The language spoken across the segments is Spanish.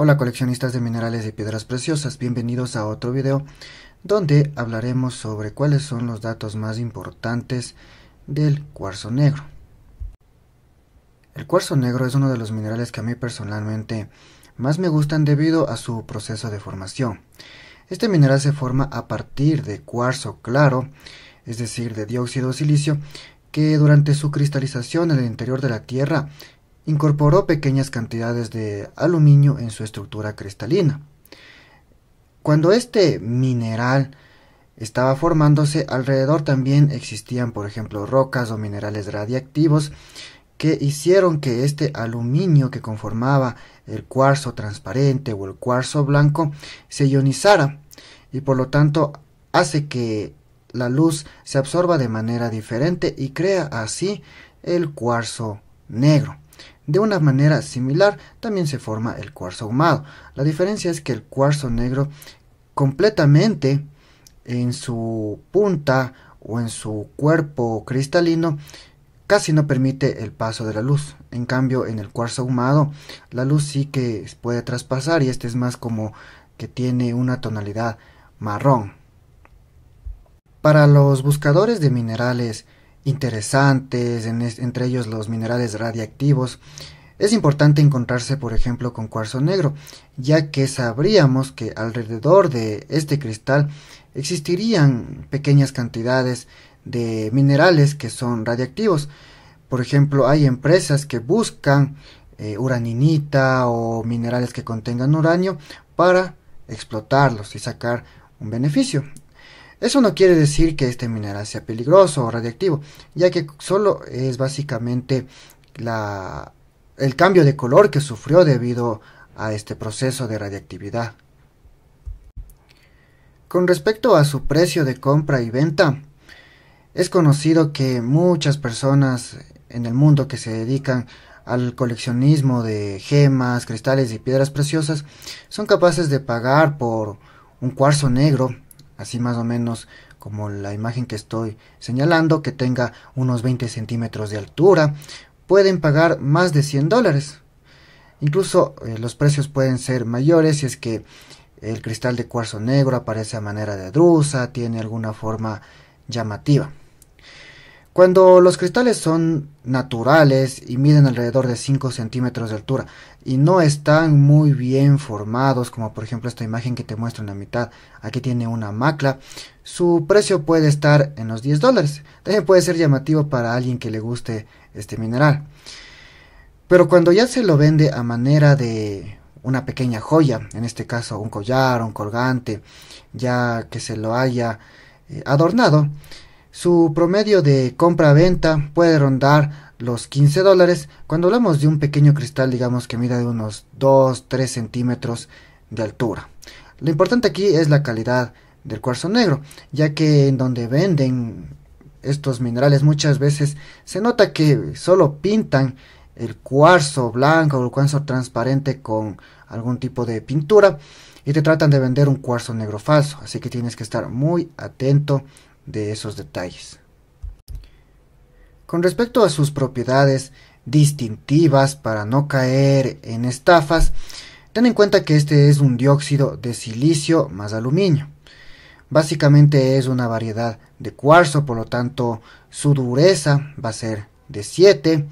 Hola coleccionistas de minerales y piedras preciosas, bienvenidos a otro video donde hablaremos sobre cuáles son los datos más importantes del cuarzo negro. El cuarzo negro es uno de los minerales que a mí personalmente más me gustan debido a su proceso de formación. Este mineral se forma a partir de cuarzo claro, es decir, de dióxido de silicio, que durante su cristalización en el interior de la Tierra incorporó pequeñas cantidades de aluminio en su estructura cristalina. Cuando este mineral estaba formándose, alrededor también existían, por ejemplo, rocas o minerales radiactivos que hicieron que este aluminio que conformaba el cuarzo transparente o el cuarzo blanco se ionizara y por lo tanto hace que la luz se absorba de manera diferente y crea así el cuarzo negro. De una manera similar también se forma el cuarzo ahumado. La diferencia es que el cuarzo negro completamente en su punta o en su cuerpo cristalino casi no permite el paso de la luz. En cambio, en el cuarzo ahumado, la luz sí que puede traspasar y este es más como que tiene una tonalidad marrón. Para los buscadores de minerales interesantes, entre ellos los minerales radiactivos. Es importante encontrarse, por ejemplo, con cuarzo negro, ya que sabríamos que alrededor de este cristal existirían pequeñas cantidades de minerales que son radiactivos. Por ejemplo, hay empresas que buscan eh, uraninita o minerales que contengan uranio para explotarlos y sacar un beneficio. Eso no quiere decir que este mineral sea peligroso o radiactivo, ya que solo es básicamente el cambio de color que sufrió debido a este proceso de radiactividad. Con respecto a su precio de compra y venta, es conocido que muchas personas en el mundo que se dedican al coleccionismo de gemas, cristales y piedras preciosas son capaces de pagar por un cuarzo negro así más o menos como la imagen que estoy señalando, que tenga unos 20 centímetros de altura, pueden pagar más de 100 dólares. Incluso eh, los precios pueden ser mayores si es que el cristal de cuarzo negro aparece a manera de drusa, tiene alguna forma llamativa. Cuando los cristales son naturales y miden alrededor de 5 centímetros de altura y no están muy bien formados, como por ejemplo esta imagen que te muestro en la mitad, aquí tiene una macla, su precio puede estar en los 10 dólares. También puede ser llamativo para alguien que le guste este mineral. Pero cuando ya se lo vende a manera de una pequeña joya, en este caso un collar, o un colgante, ya que se lo haya eh, adornado, su promedio de compra-venta puede rondar los 15 dólares. Cuando hablamos de un pequeño cristal, digamos que mida de unos 2-3 centímetros de altura. Lo importante aquí es la calidad del cuarzo negro, ya que en donde venden estos minerales muchas veces se nota que solo pintan el cuarzo blanco o el cuarzo transparente con algún tipo de pintura y te tratan de vender un cuarzo negro falso, así que tienes que estar muy atento de esos detalles. Con respecto a sus propiedades distintivas para no caer en estafas, ten en cuenta que este es un dióxido de silicio más aluminio. Básicamente es una variedad de cuarzo, por lo tanto su dureza va a ser de 7.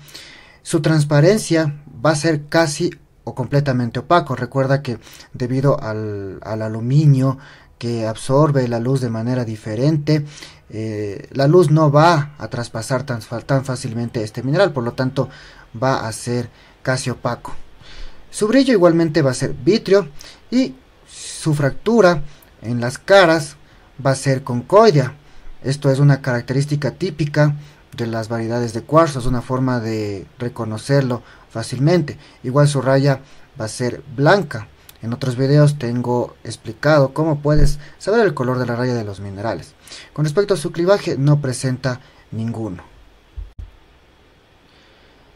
Su transparencia va a ser casi o completamente opaco. Recuerda que debido al, al aluminio que absorbe la luz de manera diferente. Eh, la luz no va a traspasar tan, fácilmente este mineral, por lo tanto va a ser casi opaco. Su brillo igualmente va a ser vitrio y su fractura en las caras va a ser concoidea. Esto es una característica típica de las variedades de cuarzo, es una forma de reconocerlo fácilmente. Igual su raya va a ser blanca en otros videos tengo explicado cómo puedes saber el color de la raya de los minerales. Con respecto a su clivaje no presenta ninguno.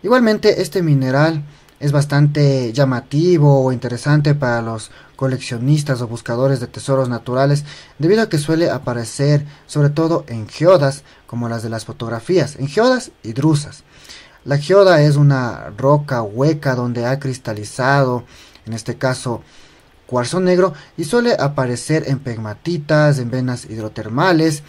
Igualmente este mineral es bastante llamativo o interesante para los coleccionistas o buscadores de tesoros naturales debido a que suele aparecer sobre todo en geodas como las de las fotografías, en geodas y drusas. La geoda es una roca hueca donde ha cristalizado en este caso cuarzo negro, y suele aparecer en pegmatitas, en venas hidrotermales,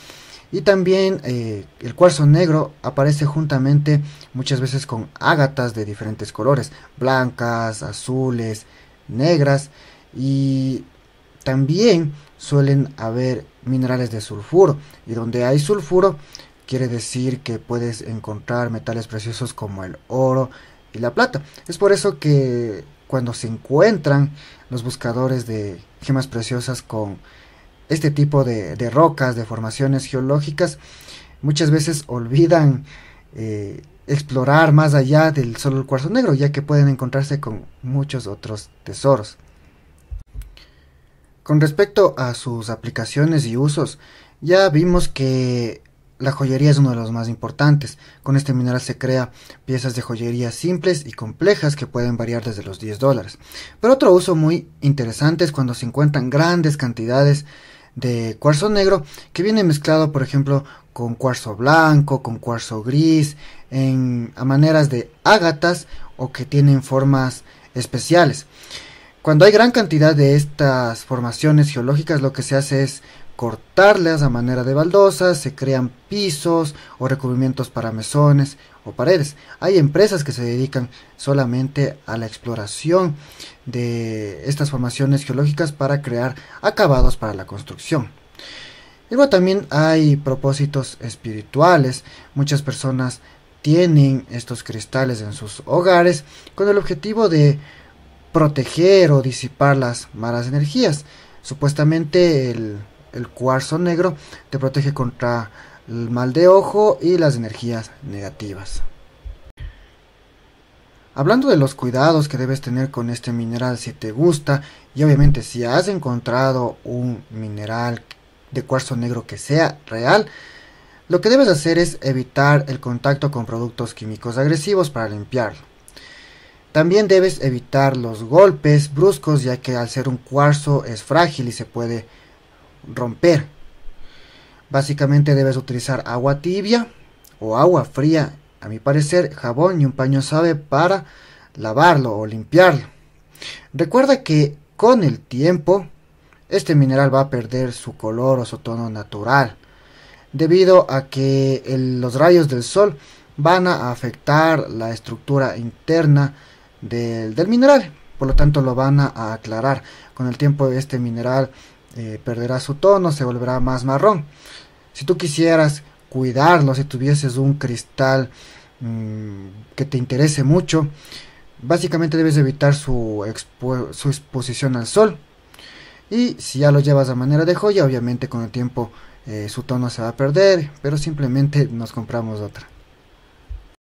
y también eh, el cuarzo negro aparece juntamente muchas veces con ágatas de diferentes colores, blancas, azules, negras y también suelen haber minerales de sulfuro y donde hay sulfuro quiere decir que puedes encontrar metales preciosos como el oro y la plata. Es por eso que cuando se encuentran los buscadores de gemas preciosas con este tipo de, rocas, de formaciones geológicas, muchas veces olvidan eh, explorar más allá del solo cuarzo negro, ya que pueden encontrarse con muchos otros tesoros. Con respecto a sus aplicaciones y usos, ya vimos que la joyería es uno de los más importantes. Con este mineral se crea piezas de joyería simples y complejas que pueden variar desde los 10 dólares. Pero otro uso muy interesante es cuando se encuentran grandes cantidades de cuarzo negro que viene mezclado, por ejemplo, con cuarzo blanco, con cuarzo gris, en, a maneras de ágatas o que tienen formas especiales. Cuando hay gran cantidad de estas formaciones geológicas, lo que se hace es cortarlas a manera de baldosas, se crean pisos o recubrimientos para mesones o paredes. Hay empresas que se dedican solamente a la exploración de estas formaciones geológicas para crear acabados para la construcción. Y luego también hay propósitos espirituales. Muchas personas tienen estos cristales en sus hogares con el objetivo de proteger o disipar las malas energías. Supuestamente el el cuarzo negro te protege contra el mal de ojo y las energías negativas. Hablando de los cuidados que debes tener con este mineral si te gusta y obviamente si has encontrado un mineral de cuarzo negro que sea real, lo que debes hacer es evitar el contacto con productos químicos agresivos para limpiarlo. También debes evitar los golpes bruscos ya que al ser un cuarzo es frágil y se puede romper. Básicamente debes utilizar agua tibia o agua fría, a mi parecer jabón y un paño sabe para lavarlo o limpiarlo. Recuerda que con el tiempo este mineral va a perder su color o su tono natural debido a que los rayos del sol van a afectar la estructura interna del, del, mineral por lo tanto lo van a aclarar con el tiempo este mineral eh, perderá su tono, se volverá más marrón. Si tú quisieras cuidarlo, si tuvieses un cristal mm, que te interese mucho, básicamente debes evitar su, exposición al sol. Y si ya lo llevas a manera de joya, obviamente con el tiempo eh, su tono se va a perder, pero simplemente nos compramos otra.